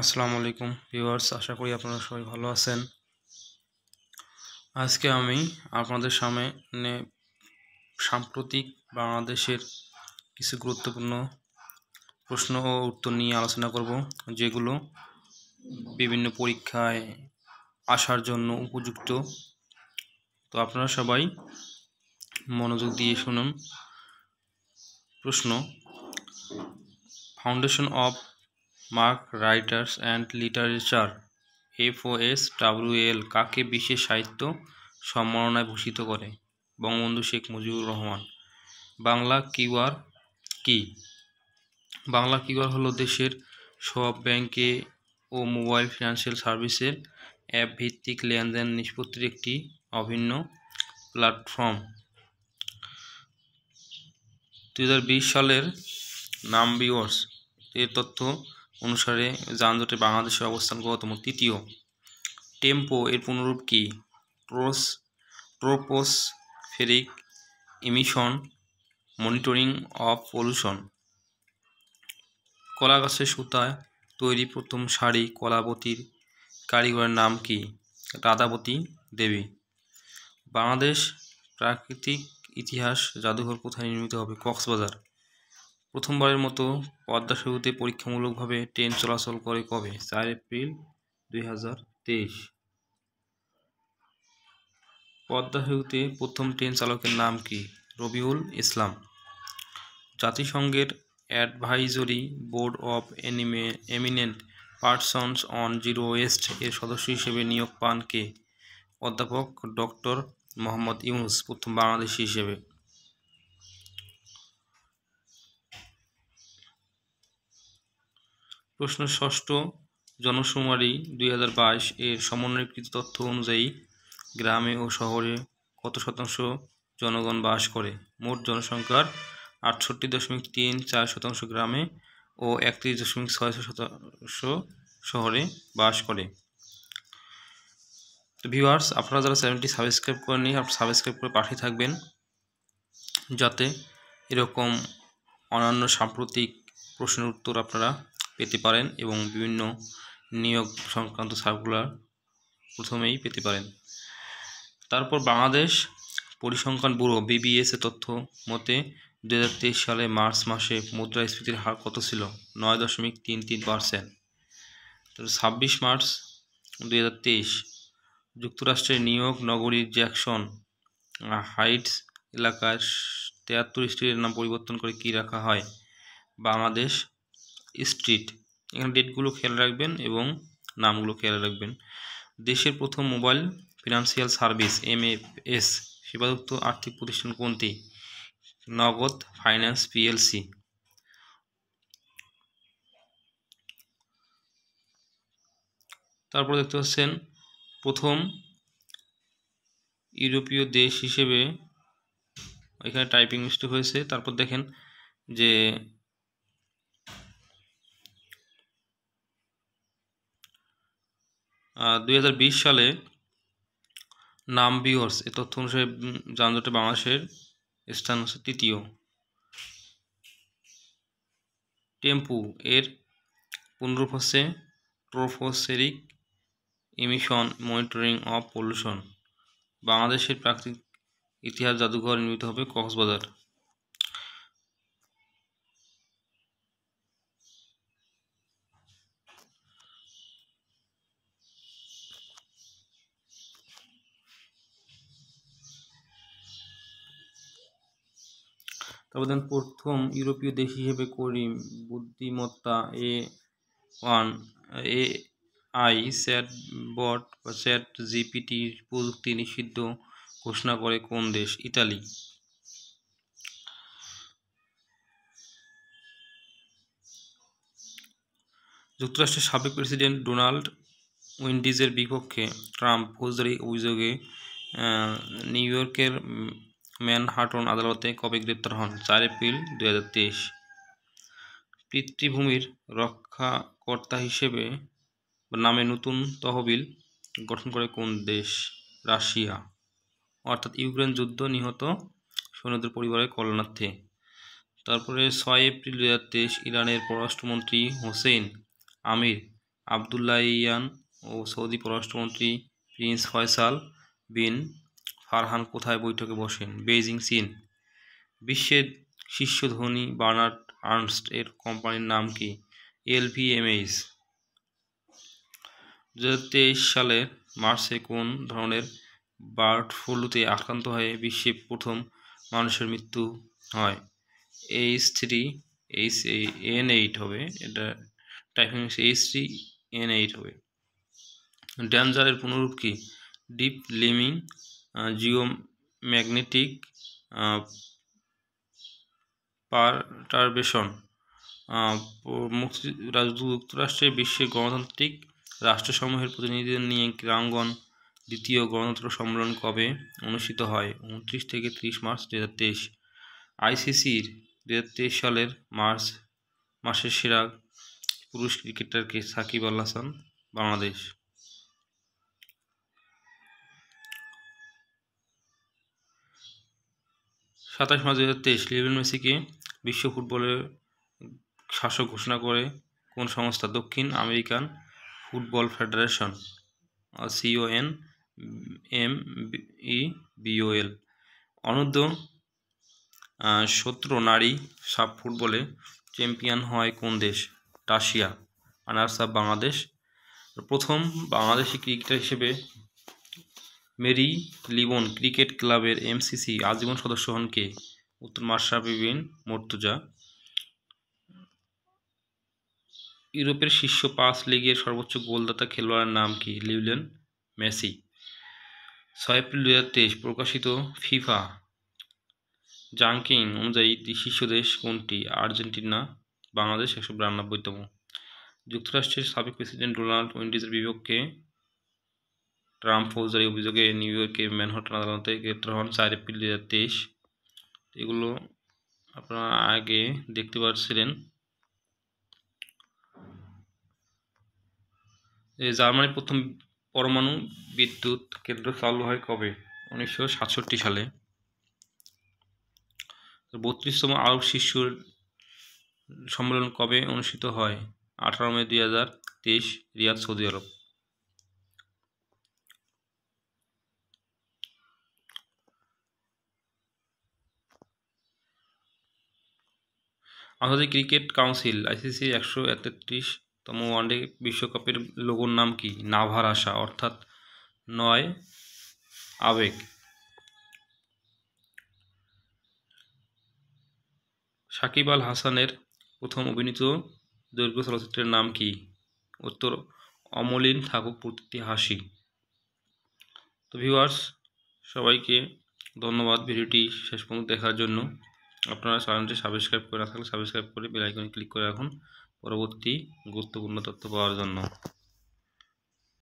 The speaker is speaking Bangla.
আসসালামু আলাইকুম ভিউয়ার্স আশা করি আপনারা সবাই ভালো আছেন আজকে আমি আপনাদের সামনে সাম্প্রতিক বাংলাদেশের কিছু গুরুত্বপূর্ণ প্রশ্ন ও উত্তর নিয়ে আলোচনা করব যেগুলো বিভিন্ন পরীক্ষায় আসার জন্য উপযুক্ত তো আপনারা সবাই মনোযোগ দিয়ে শুনুন প্রশ্ন ফাউন্ডেশন অফ মার্ক writers and literature FOS WL কাকে বিশেষ সাহিত্য সম্মাননায় ভূষিত করে বঙ্গবন্ধু শেখ মুজিবুর রহমান বাংলা কিউআর কি বাংলা কিউআর হলো দেশের সব ব্যাংকে ও মোবাইল ফিনান্সিয়াল সার্ভিসের অ্যাপ ভিত্তিক লেনদেন নিষ্পত্তির একটি অভিন্ন প্ল্যাটফর্ম দু সালের নাম বিওর্স এ তথ্য অনুসারে যানজটে বাংলাদেশের অবস্থান কতম তৃতীয় টেম্পো এর পুনরূপ কি tropospheric emission monitoring of pollution কলা গাছের সুতায় তৈরি প্রথম শাড়ি কলাবতীর কারিগরের নাম কি রাধাবতী দেবী বাংলাদেশ প্রাকৃতিক ইতিহাস জাদুঘর কোথায় নির্মিত হবে কক্সবাজার প্রথমবারের মতো পদ্মা সেতুতে পরীক্ষামূলকভাবে ট্রেন চলাচল করে কবে চার এপ্রিল দুই পদ্মা সেতুতে প্রথম ট্রেন চালকের নাম কি রবিউল ইসলাম জাতিসংঘের advisory board of anime eminent persons on zero waste এর সদস্য হিসেবে নিয়োগ পান কে অধ্যাপক ডক্টর মোহাম্মদ ইউনুস প্রথম বাংলাদেশি হিসেবে প্রশ্ন ষষ্ঠ জনসুমারি দুই এর সমন্বয়কৃত তথ্য অনুযায়ী গ্রামে ও শহরে কত শতাংশ জনগণ বাস করে মোট জনসংখ্যার আটষট্টি দশমিক তিন চার শতাংশ গ্রামে ও একত্রিশ দশমিক ছয় শতাংশ শহরে বাস করে তো ভিউয়ার্স আপনারা যারা চ্যানেলটি সাবস্ক্রাইব করেনি আপনার সাবস্ক্রাইব করে পাঠিয়ে থাকবেন যাতে এরকম অন্যান্য সাম্প্রতিক প্রশ্নের উত্তর আপনারা পেতে পারেন এবং বিভিন্ন নিয়োগ সংক্রান্ত সার্কুলার প্রথমেই পেতে পারেন তারপর বাংলাদেশ পরিসংখ্যান ব্যুরো বিবিএসের তথ্য মতে দু সালে মার্চ মাসে মুদ্রাস্ফীতির হার কত ছিল নয় দশমিক তিন তিন পারসেন্ট ছাব্বিশ মার্চ দু যুক্তরাষ্ট্রের নিউ ইয়র্ক নগরীর জ্যাকসন হাইটস এলাকার তেয়াত্তর স্টেটের নাম পরিবর্তন করে কি রাখা হয় বাংলাদেশ স্ট্রিট এখানে ডেটগুলো খেয়াল রাখবেন এবং নামগুলো খেয়াল রাখবেন দেশের প্রথম মোবাইল ফিনান্সিয়াল সার্ভিস এমএফএস সেবাযুক্ত আর্থিক প্রতিষ্ঠান কোনটি নগদ ফাইন্যান্স পিএলসি তারপর দেখতে পাচ্ছেন প্রথম ইউরোপীয় দেশ হিসেবে এখানে টাইপিং মিস্টেক হয়েছে তারপর দেখেন যে 2020 সালে নাম বিহর্স এ তথ্য অনুসারে যানজটে বাংলাদেশের স্থান হচ্ছে তৃতীয় টেম্পু এর পুনরূপ হচ্ছে tropospheric emission monitoring of pollution বাংলাদেশের প্রাকৃতিক ইতিহাস জাদুঘর নির্মিত হবে কক্সবাজার তবে প্রথম ইউরোপীয় দেশ হিসেবে করিম বুদ্ধিমত্তা A one A I chatbot বা চ্যাট জিপিটি প্রযুক্তি নিষিদ্ধ ঘোষণা করে কোন দেশ ইতালি যুক্তরাষ্ট্রের সাবেক প্রেসিডেন্ট ডোনাল্ড উইন্ডিজের বিপক্ষে ট্রাম্প ফৌজদারি অভিযোগে নিউ ইয়র্কের ম্যানহাটন আদালতে কবে গ্রেপ্তার হন চার এপ্রিল দু হাজার তেইশ পিতৃভূমির রক্ষাকর্তা হিসেবে নামে নতুন তহবিল গঠন করে কোন দেশ রাশিয়া অর্থাৎ ইউক্রেন যুদ্ধ নিহত সৈন্যদের পরিবারের কল্যাণার্থে তারপরে ছয় এপ্রিল দু হাজার তেইশ ইরানের পররাষ্ট্রমন্ত্রী হোসেন আমির ইয়ান ও সৌদি পররাষ্ট্রমন্ত্রী প্রিন্স ফয়সাল বিন ফারহান কোথায় বৈঠকে বসেন বেইজিং চীন বিশ্বের শীর্ষ ধনী বার্নার্ড আর্নস্ট এর কোম্পানির নাম কি এইস দু তেইশ সালের মার্চে কোন ধরনের বার্ড ফ্লুতে আক্রান্ত হয়ে বিশ্বে প্রথম মানুষের মৃত্যু হয় H three H N eight হবে এটা typing H three N eight হবে ড্যাঞ্জারের পুনরূপ কি ডিপ লিমিং জিওম্যাগনেটিক পারটারবেশন যুক্তরাষ্ট্রে বিশ্বের গণতান্ত্রিক রাষ্ট্রসমূহের প্রতিনিধিদের নিয়ে ক্রাঙ্গন দ্বিতীয় গণতন্ত্র সম্মেলন কবে অনুষ্ঠিত হয় উনত্রিশ থেকে ত্রিশ মার্চ দু হাজার তেইশ আইসিসির দু হাজার তেইশ সালের মার্চ মাসের সেরা পুরুষ ক্রিকেটারকে সাকিব আল হাসান বাংলাদেশ সাতাশ মার্চ দু হাজার তেইশ লিওনেল মেসিকে বিশ্ব ফুটবলের শাসক ঘোষণা করে কোন সংস্থা দক্ষিণ American football federation CON M E BOL অনূর্ধ্ব সত্র নারী সাপ ফুটবলে চ্যাম্পিয়ন হয় কোন দেশ রাশিয়া আনারসা বাংলাদেশ প্রথম বাংলাদেশি ক্রিকেটার হিসেবে মেরি লিবন ক্রিকেট ক্লাবের এমসিসি আজীবন সদস্য হন কে উত্তর মাশরাফি মর্তুজা ইউরোপের শীর্ষ পাঁচ লিগের সর্বোচ্চ গোলদাতা খেলোয়াড়ের নাম কি লিউলেন মেসি ছয় এপ্রিল দু প্রকাশিত ফিফা জাঙ্কিং অনুযায়ী শীর্ষ দেশ কোনটি আর্জেন্টিনা বাংলাদেশ একশো বিরানব্বইতম যুক্তরাষ্ট্রের সাবেক প্রেসিডেন্ট ডোনাল্ড উইন্ডিজের বিপক্ষে ট্রাম্প ফৌজদারি অভিযোগে নিউ ইয়র্কে ম্যানহাটন আদালতে গ্রেপ্তার হন চার এপ্রিল দু তেইশ এগুলো আপনারা আগে দেখতে পাচ্ছিলেন জার্মানি প্রথম পরমাণু বিদ্যুৎ কেন্দ্র চালু হয় কবে উনিশশো সাতষট্টি সালে বত্রিশতম আরব শিশুর সম্মেলন কবে অনুষ্ঠিত হয় আঠারো মে দুই হাজার তেইশ রিয়াদ সৌদি আরব আন্তর্জাতিক ক্রিকেট কাউন্সিল আইসিসি একশো একত্রিশতম ওয়ানডে বিশ্বকাপের লোগোর নাম কি নাভার আশা অর্থাৎ নয় আবেগ সাকিব আল হাসানের প্রথম অভিনীত দৈর্ঘ্য চলচ্চিত্রের নাম কি উত্তর অমলিন ঠাকুর প্রতিটি হাসি তো ভিউয়ার্স সবাইকে ধন্যবাদ ভিডিওটি শেষ পর্যন্ত দেখার জন্য আপনারা চ্যানেলটি সাবস্ক্রাইব করে না সাবস্ক্রাইব করে বেলাইকনে ক্লিক করে রাখুন পরবর্তী গুরুত্বপূর্ণ তথ্য পাওয়ার জন্য